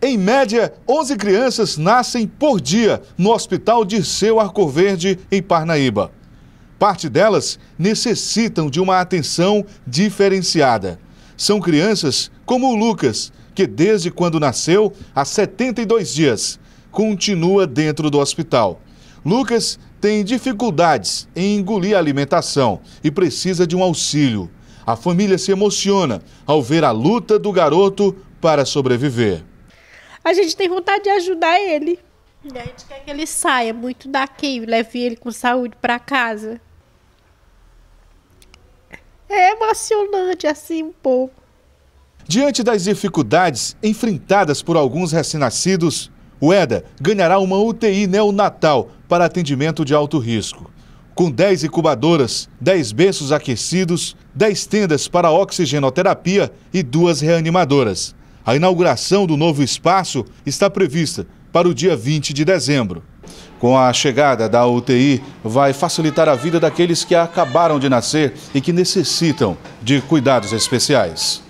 Em média, 11 crianças nascem por dia no Hospital Dirceu Arcoverde, em Parnaíba. Parte delas necessitam de uma atenção diferenciada. São crianças como o Lucas, que desde quando nasceu, há 72 dias, continua dentro do hospital. Lucas tem dificuldades em engolir a alimentação e precisa de um auxílio. A família se emociona ao ver a luta do garoto para sobreviver a gente tem vontade de ajudar ele. E a gente quer que ele saia muito daqui, leve ele com saúde para casa. É emocionante assim um pouco. Diante das dificuldades enfrentadas por alguns recém-nascidos, o EDA ganhará uma UTI neonatal para atendimento de alto risco. Com 10 incubadoras, 10 berços aquecidos, 10 tendas para oxigenoterapia e duas reanimadoras. A inauguração do novo espaço está prevista para o dia 20 de dezembro. Com a chegada da UTI, vai facilitar a vida daqueles que acabaram de nascer e que necessitam de cuidados especiais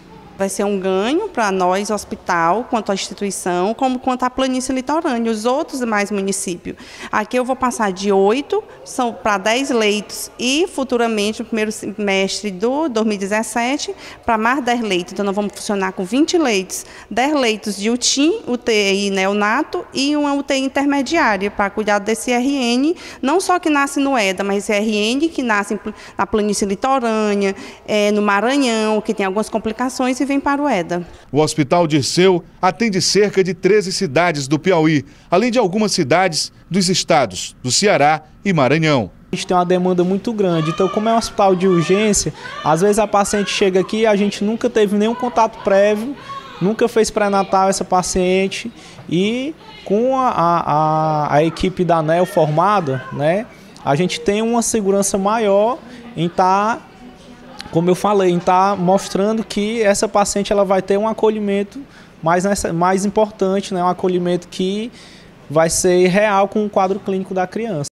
vai ser um ganho para nós, hospital, quanto à instituição, como quanto à planície litorânea, os outros demais municípios. Aqui eu vou passar de oito são para dez leitos e futuramente, no primeiro semestre do 2017, para mais dez leitos. Então, nós vamos funcionar com 20 leitos, 10 leitos de UTI, UTI neonato e uma UTI intermediária para cuidar desse RN, não só que nasce no EDA, mas esse RN que nasce na planície litorânea, é, no Maranhão, que tem algumas complicações e vem para o EDA. O Hospital Dirceu atende cerca de 13 cidades do Piauí, além de algumas cidades dos estados do Ceará e Maranhão. A gente tem uma demanda muito grande, então como é um hospital de urgência, às vezes a paciente chega aqui e a gente nunca teve nenhum contato prévio, nunca fez pré-natal essa paciente e com a, a, a equipe da ANEL formada, né, a gente tem uma segurança maior em estar tá como eu falei, está mostrando que essa paciente ela vai ter um acolhimento mais, mais importante, né? um acolhimento que vai ser real com o quadro clínico da criança.